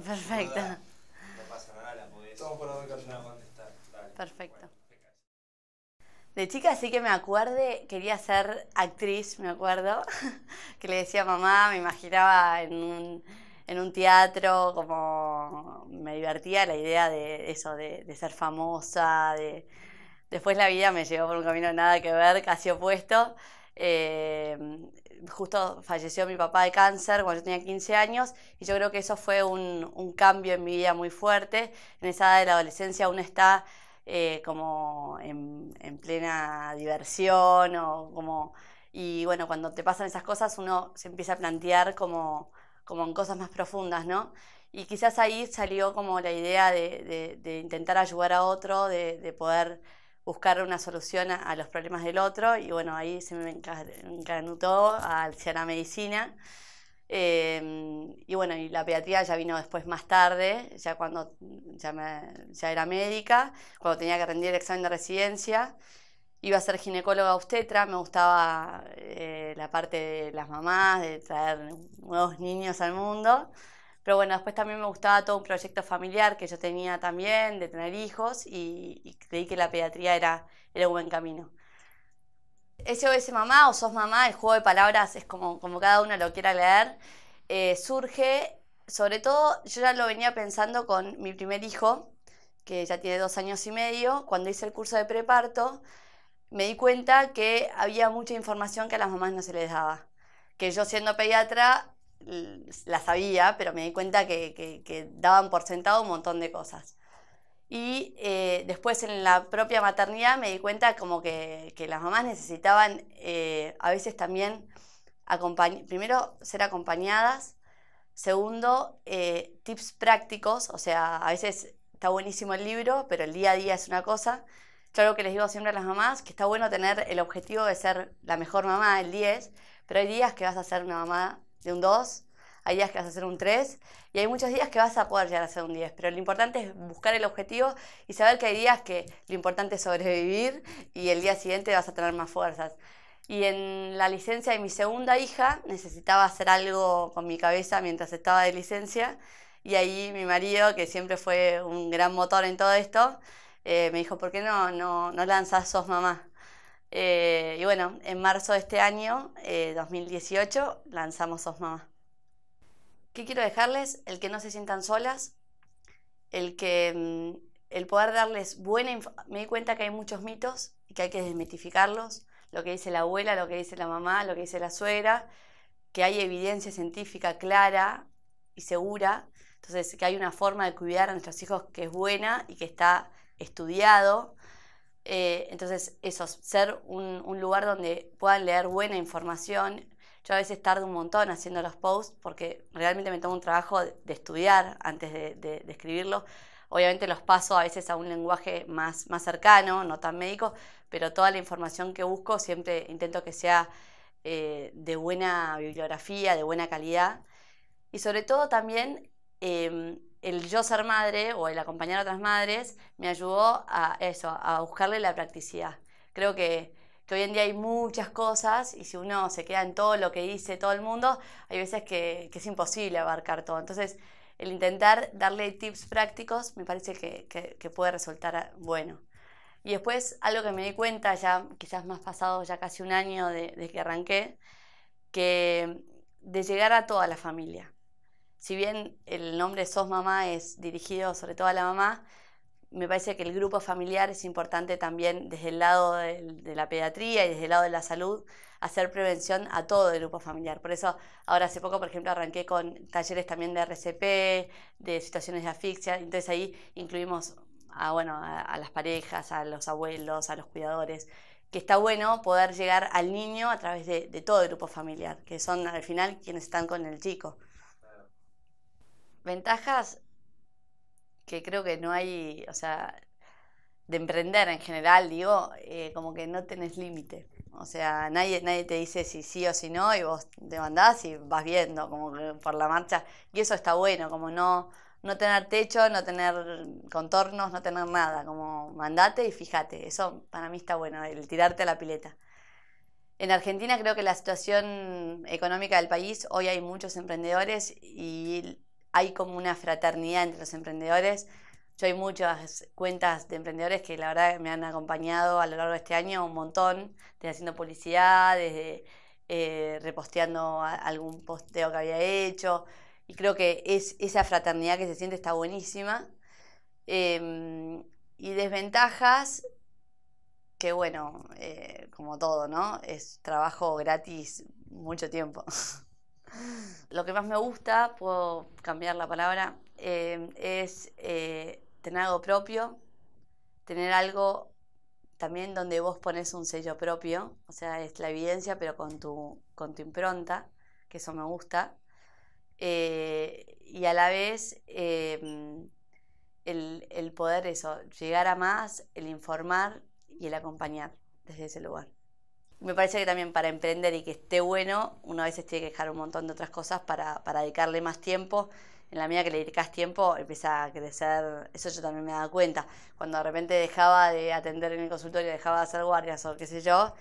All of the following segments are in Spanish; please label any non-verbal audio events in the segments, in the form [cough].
Perfecto. pasa nada, la Perfecto. De chica sí que me acuerde, quería ser actriz, me acuerdo, [laughs] que le decía a mamá, me imaginaba en un, teatro, como me divertía la idea de eso, de, ser famosa, de... Después la vida me llevó por un camino nada que ver, casi opuesto. Eh, Mm, justo falleció mi papá de cáncer cuando yo tenía 15 años y yo creo que eso fue un, cambio en mi vida muy fuerte. En esa edad de la adolescencia uno está eh, como en, plena diversión Y bueno, cuando te pasan esas cosas uno se empieza a plantear como, en cosas más profundas, ¿no? Y quizás ahí salió como la idea de, intentar ayudar a otro, de poder buscar una solución a, los problemas del otro y bueno, ahí se me encanutó hacia la medicina. Em, y bueno, y la pediatría ya vino después más tarde, ya cuando ya, ya era médica, cuando tenía que rendir el examen de residencia. Iba a ser ginecóloga obstetra, me gustaba eh, la parte de las mamás, de traer nuevos niños al mundo. Pero bueno, después también me gustaba todo un proyecto familiar que yo tenía también, de tener hijos, y, creí que la pediatría era, era un buen camino. SOS Mamá o Sos Mamá, el juego de palabras es como, como cada uno lo quiera leer, eh, surge, sobre todo yo ya lo venía pensando con mi primer hijo, que ya tiene dos años y medio, cuando hice el curso de preparto, me di cuenta que había mucha información que a las mamás no se les daba. Que yo siendo pediatra Mm, la sabía, pero me di cuenta que, daban por sentado un montón de cosas. Y eh, después en la propia maternidad me di cuenta como que, las mamás necesitaban eh, a veces también, primero, ser acompañadas, segundo, eh, tips prácticos, o sea, a veces está buenísimo el libro, pero el día a día es una cosa. Yo algo que les digo siempre a las mamás, que está bueno tener el objetivo de ser la mejor mamá, del 10, pero hay días que vas a ser una mamá de un 2, hay días que vas a hacer un 3 y hay muchos días que vas a poder llegar a hacer un 10, pero lo importante es buscar el objetivo y saber que hay días que lo importante es sobrevivir y el día siguiente vas a tener más fuerzas. Y en la licencia de mi segunda hija necesitaba hacer algo con mi cabeza mientras estaba de licencia y ahí mi marido, que siempre fue un gran motor en todo esto, eh, me dijo, ¿por qué no, no, no Sos Mamá? Eh, y bueno, en marzo de este año, 2018, eh, lanzamos Sos Mamá. ¿Qué quiero dejarles? El que no se sientan solas, el que mm, el poder darles buena me di cuenta que hay muchos mitos y que hay que desmitificarlos, lo que dice la abuela, lo que dice la mamá, lo que dice la suegra, que hay evidencia científica clara y segura, entonces que hay una forma de cuidar a nuestros hijos que es buena y que está estudiado, eh, entonces, eso, ser un, lugar donde puedan leer buena información. Yo a veces tardo un montón haciendo los posts porque realmente me tomo un trabajo de estudiar antes de, escribirlos. Obviamente los paso a veces a un lenguaje más, más cercano, no tan médico, pero toda la información que busco siempre intento que sea eh, de buena bibliografía, de buena calidad. Y sobre todo también em, el yo ser madre o el acompañar a otras madres me ayudó a eso, a buscarle la practicidad. Creo que, hoy en día hay muchas cosas y si uno se queda en todo lo que dice todo el mundo, hay veces que, es imposible abarcar todo. Entonces, el intentar darle tips prácticos me parece que, puede resultar bueno. Y después, algo que me di cuenta ya, quizás más pasado ya casi un año de, que arranqué, que de llegar a toda la familia si bien el nombre Sos Mamá es dirigido sobre todo a la mamá, me parece que el grupo familiar es importante también desde el lado de, la pediatría y desde el lado de la salud, hacer prevención a todo el grupo familiar. Por eso ahora hace poco, por ejemplo, arranqué con talleres también de RCP, de situaciones de asfixia, entonces ahí incluimos a, las parejas, a los abuelos, a los cuidadores que está bueno poder llegar al niño a través de todo el grupo familiar, que son al final quienes están con el chico. Ventajas que creo que no hay, o sea, de emprender en general, digo, eh, como que no tenés límite. O sea, nadie, nadie te dice si sí o si no y vos te mandás y vas viendo como por la marcha. Y eso está bueno, como no, no tener techo, no tener contornos, no tener nada, como mandate y fíjate. Eso para mí está bueno, el tirarte a la pileta. En Argentina creo que la situación económica del país, hoy hay muchos emprendedores y hay como una fraternidad entre los emprendedores. Yo hay muchas cuentas de emprendedores que la verdad me han acompañado a lo largo de este año un montón, desde haciendo publicidad, desde eh, reposteando algún posteo que había hecho. Y creo que esa fraternidad que se siente está buenísima. Em, y desventajas, que bueno, eh, como todo, ¿no? Es trabajo gratis mucho tiempo. [laughs] Lo que más me gusta, puedo cambiar la palabra, eh, es eh, tener algo propio, tener algo también donde vos pones un sello propio, o sea, es la evidencia, pero con tu, con tu impronta, que eso me gusta. Eh, y a la vez el, el poder eso, llegar a más, el informar y el acompañar desde ese lugar me parece que también para emprender y que esté bueno, uno a veces tiene que dejar un montón de otras cosas para, dedicarle más tiempo. En la medida que le dedicas tiempo, empieza a crecer. Eso yo también me dado cuenta. Cuando de repente dejaba de atender en el consultorio, dejaba de hacer guardias o qué sé yo,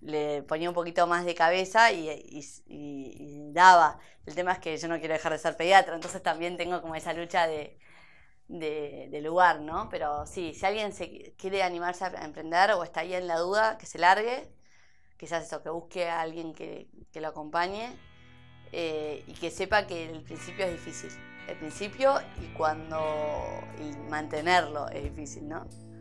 le ponía un poquito más de cabeza y, daba. El tema es que yo no quiero dejar de ser pediatra, entonces también tengo como esa lucha de, lugar, ¿no? Pero sí, si alguien se quiere animarse a emprender o está ahí en la duda, que se largue quizás eso, que busque a alguien que, lo acompañe eh, y que sepa que el principio es difícil. El principio y cuando y mantenerlo es difícil, ¿no?